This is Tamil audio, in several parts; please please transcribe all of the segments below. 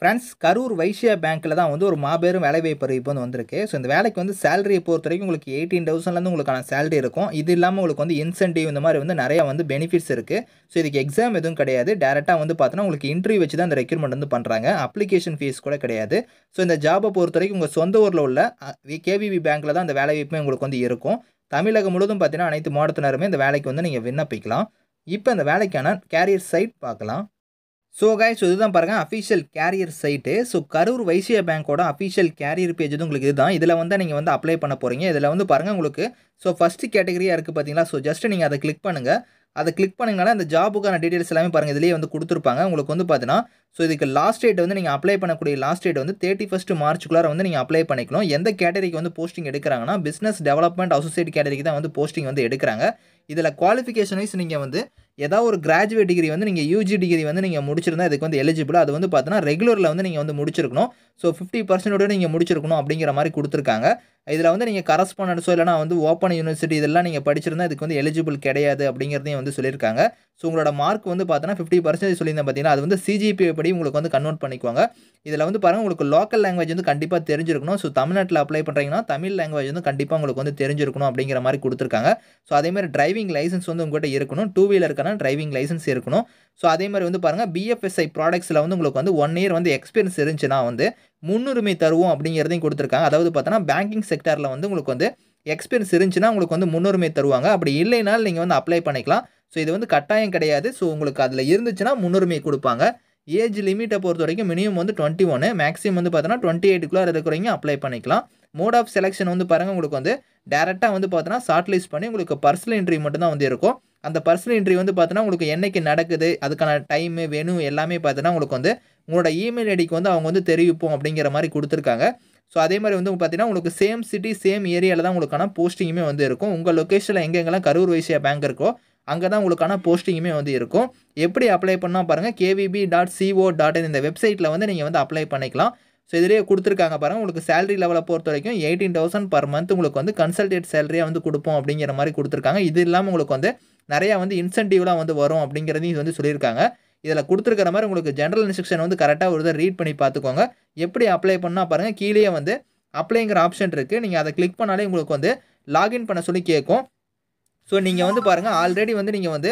ஃப்ரெண்ட்ஸ் கரூர் வைஷ்யா பேங்க்கில் தான் வந்து ஒரு மாபெரும் வேலைவாய்ப்பு அறிவிப்பு வந்து வந்திருக்கு ஸோ இந்த வேலைக்கு வந்து சேலரியை பொறுத்த வரைக்கும் உங்களுக்கு எயிட்டீன் தௌசண்ட்லேருந்து உங்களுக்கான சேலரி இருக்கும் இது இல்லாமல் உங்களுக்கு வந்து இன்சென்டிவ் இந்த மாதிரி வந்து நிறையா வந்து பெனிஃபிட்ஸ் இருக்குது ஸோ இதுக்கு எக்ஸாம் எதுவும் கிடையாது டேரெக்டாக வந்து பார்த்தோன்னா உங்களுக்கு இன்டர்வியூ வச்சு தான் இந்த ரெக்யூர்மெண்ட் வந்து பண்ணுறாங்க அப்ளிகேஷன் ஃபீஸ் கூட கிடையாது ஸோ இந்த ஜாபை பொறுத்த வரைக்கும் உங்கள் சொந்த ஊரில் உள்ள கேவிபி பேங்க்கில் தான் அந்த வேலைவாய்ப்புமே உங்களுக்கு வந்து இருக்கும் தமிழகம் முழுவதும் பார்த்தீங்கன்னா அனைத்து மாவட்டத்தினருமே இந்த வேலைக்கு வந்து நீங்கள் விண்ணப்பிக்கலாம் இப்போ இந்த வேலைக்கான கேரியர் சைட் பார்க்கலாம் ஸோ கைஸ் இதுதான் பாருங்கள் official career site so Karur Vysya பேங்க்கோட அஃபிஷியல் கேரியர் பேஜ் வந்து உங்களுக்கு இதுதான் இதில் வந்து நீங்கள் வந்து அப்ளை பண்ண போகிறீங்க இதில் வந்து பாருங்கள் உங்களுக்கு ஸோ ஃபஸ்ட்டு கேட்டகரியாக இருக்குது பார்த்தீங்களா ஸோ ஜஸ்ட்டு நீங்கள் அதை கிளிக் பண்ணுங்கள் அதை கிளிக் பண்ணிங்கனால அந்த ஜாபுக்கான டீட்டெயில்ஸ் எல்லாமே பாருங்கள் இதிலேயே வந்து கொடுத்துருப்பாங்க உங்களுக்கு வந்து பார்த்தீங்கன்னா ஸோ இதுக்கு லாஸ்ட் டேட் வந்து நீங்கள் அப்ளை பண்ணக்கூடிய லாஸ்ட் டேட் வந்து தேர்ட்டி ஃபஸ்ட் மார்ச்சுக்குள்ளார வந்து நீங்கள் அப்ளை பண்ணிக்கணும் எந்த கேட்டகரிக்கு வந்து போஸ்டிங் எடுக்கிறாங்கன்னா பிஸ்னஸ் டெவலப்மெண்ட் அசோசியேட் கேட்டகரிக்கு தான் வந்து போஸ்டிங் வந்து எடுக்கிறாங்க இதில் குவாலிஃபிகேஷன் வைஸ் நீங்கள் வந்து ஏதாவது ஒரு கிராஜுவேட் டிகிரி வந்து நீங்கள் யூஜி டிகிரி வந்து நீங்கள் முடிச்சிருந்தா இதுக்கு வந்து எலிஜிபிள் அது வந்து பார்த்தீங்கன்னா ரெகுலரில் வந்து நீங்கள் வந்து முடிச்சிருக்கணும் ஸோ ஃபிஃப்டி பர்சன்டோட நீங்கள் முடிச்சிருக்கணும் அப்படிங்கிற மாதிரி கொடுத்துருக்காங்க இதில் வந்து நீங்கள் கரஸ்பாண்டன்ஸோ இல்லைனா வந்து ஓப்பன் யூனிவர்சிட்டி இதெல்லாம் நீங்கள் படிச்சிருந்தா இதுக்கு வந்து எலிஜிபிள் கிடையாது அப்படிங்கிறதையும் வந்து சொல்லியிருக்காங்க ஸோ உங்களோட மார்க் வந்து பார்த்தோன்னா ஃபிஃப்டி பர்சன்டேஜ் சொல்லியிருந்தேன் பார்த்தீங்கன்னா அது வந்து சிஜிபி படி உங்களுக்கு வந்து கன்வெர்ட் பண்ணிக்குவாங்க இதில் வந்து பாருங்கள் உங்களுக்கு லோக்கல் லாங்குவேஜ் வந்து கண்டிப்பாக தெரிஞ்சிருக்கணும் ஸோ தமிழ்நாட்டில் அப்ளை பண்ணுறீங்கன்னா தமிழ் லாங்குவேஜ் வந்து கண்டிப்பாக உங்களுக்கு வந்து தெரிஞ்சிருக்கணும் அப்படிங்கிற மாதிரி கொடுத்துருக்காங்க ஸோ அதேமாதிரி டிரைவிங் லைசன்ஸ் வந்து உங்கள்கிட்ட இருக்கணும் டூ வீலருக்கான டிரைவிங் லைசன்ஸ் இருக்கணும் ஸோ அதே மாதிரி வந்து பாருங்கள் பிஎஃப்எஸ்ஐ ப்ராடக்ட்ஸில் வந்து உங்களுக்கு வந்து ஒன் இயர் வந்து எக்ஸ்பீரியன்ஸ் இருந்துச்சுன்னா வந்து முன்னுரிமை தருவோம் அப்படிங்கிறதையும் கொடுத்துருக்காங்க அதாவது பார்த்தோன்னா பேங்கிங் செக்டரில் வந்து உங்களுக்கு வந்து எக்ஸ்பீரியன்ஸ் இருந்துச்சுன்னா உங்களுக்கு வந்து முன்னுரிமை தருவாங்க அப்படி இல்லைனாலும் நீங்கள் வந்து அப்ளை பண்ணிக்கலாம் ஸோ இது வந்து கட்டாயம் கிடையாது ஸோ உங்களுக்கு அதில் இருந்துச்சுன்னா முன்னுரிமை கொடுப்பாங்க ஏஜ் லிமிட்டை பொறுத்த வரைக்கும் மினிமம் வந்து டுவெண்ட்டி ஒன்று மேக்ஸிமம் வந்து பார்த்தோன்னா டுவெண்ட்டி எயிட்டுக்குள்ளே இருக்கிறவங்க அப்ளை பண்ணிக்கலாம் மோட் ஆஃப் செலெக்ஷன் வந்து பாருங்கள் உங்களுக்கு வந்து டேரெக்டாக வந்து பார்த்தோன்னா ஷார்ட் லிஸ்ட் பண்ணி உங்களுக்கு பர்சனல் இன்ட்ரி மட்டும்தான் வந்து இருக்கும் அந்த பர்சனல் இன்ட்ரி வந்து பார்த்தினா உங்களுக்கு என்றைக்கு நடக்குது அதுக்கான டைமு வேணும் எல்லாமே பார்த்தினா உங்களுக்கு வந்து உங்களோட இமெயில் ஐடிக்கு வந்து அவங்க வந்து தெரிவிப்போம் அப்படிங்கிற மாதிரி கொடுத்துருக்காங்க ஸோ அதே மாதிரி வந்து பார்த்தீங்கன்னா உங்களுக்கு சேம் சிட்டி சேம் ஏரியாவில் தான் உங்களுக்கான போஸ்டிங்குமே வந்து இருக்கும் உங்கள் லொக்கேஷனில் எங்கெங்கெல்லாம் கரூர் வைசியா பேங்க் இருக்கோ அங்கே தான் உங்களுக்கான போஸ்டிங்குமே வந்து இருக்கும் எப்படி அப்ளை பண்ணால் பாருங்கள் கேவிபி டாட் சிஓ டாட் இந்த வெப்சைட்டில் வந்து நீங்கள் வந்து அப்ளை பண்ணிக்கலாம் ஸோ இதிலே கொடுத்துருக்காங்க பாருங்கள் உங்களுக்கு சேலரி லெவலை பொறுத்த வரைக்கும் எயிட்டீன் தௌசண்ட் பர் மந்த் உங்களுக்கு வந்து கன்சல்டேட் சேலரியாக வந்து கொடுப்போம் அப்படிங்கிற மாதிரி கொடுத்துருக்காங்க இது இல்லாமல் உங்களுக்கு வந்து நிறையா வந்து இன்சென்டிவ்லாம் வந்து வரும் அப்படிங்கிறதையும் இது வந்து சொல்லியிருக்காங்க இதில் கொடுத்துருக்கிற மாதிரி உங்களுக்கு ஜென்ரல் இன்ஸ்ட்ரக்ஷன் வந்து கரெக்டாக ஒரு ரீட் பண்ணி பார்த்துக்கோங்க எப்படி அப்ளை பண்ணால் பாருங்கள் கீழே வந்து அப்ளைங்கிற ஆப்ஷன் இருக்குது நீங்கள் அதை கிளிக் பண்ணாலே உங்களுக்கு வந்து லாகின் பண்ண சொல்லி கேட்கும் ஸோ நீங்கள் வந்து பாருங்கள் ஆல்ரெடி வந்து நீங்கள் வந்து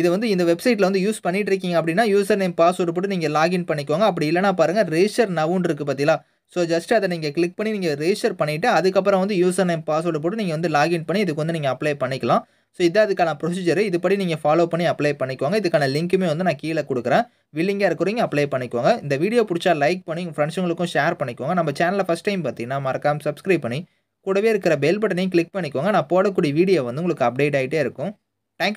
இது வந்து இந்த வெப்சைட்டில் வந்து யூஸ் பண்ணிட்டு இருக்கீங்க அப்படின்னா யூசர் நேம் பாஸ்வேர்டு போட்டு நீங்கள் லாகின் பண்ணிக்கோங்க அப்படி இல்லைனா பாருங்கள் ரேஷர் நவுன்னு இருக்குது பார்த்தீங்களா ஸோ ஜஸ்ட் அதை நீங்கள் கிளிக் பண்ணி நீங்கள் ரெஜிஸ்டர் பண்ணிவிட்டு அதுக்கப்புறம் வந்து யூசர் நேம் பாஸ்வேர்டு போட்டு நீங்கள் வந்து லாகின் பண்ணி இதுக்கு வந்து நீங்கள் அப்ளை பண்ணிக்கலாம் ஸோ இதான் அதுக்கான ப்ரொசீஜர் இதுபடி நீங்கள் ஃபாலோ பண்ணி அப்ளை பண்ணிக்கோங்க இதுக்கான லிங்க்குமே வந்து நான் கீழே கொடுக்குறேன் வில்லிங்காக இருக்கிறீங்க அப்ளை பண்ணிக்கோங்க இந்த வீடியோ பிடிச்சா லைக் பண்ணி உங்கள் ஃப்ரெண்ட்ஸுங்களுக்கும் ஷேர் பண்ணிக்கோங்க நம்ம சேனலில் ஃபஸ்ட் டைம் பார்த்திங்கன்னா மறக்காமல் சப்ஸ்கிரைப் பண்ணி கூடவே இருக்கிற பெல் பட்டனையும் கிளிக் பண்ணிக்கோங்க நான் போடக்கூடிய வீடியோ வந்து உங்களுக்கு அப்டேட் ஆகிட்டே இருக்கும் தேங்க்யூ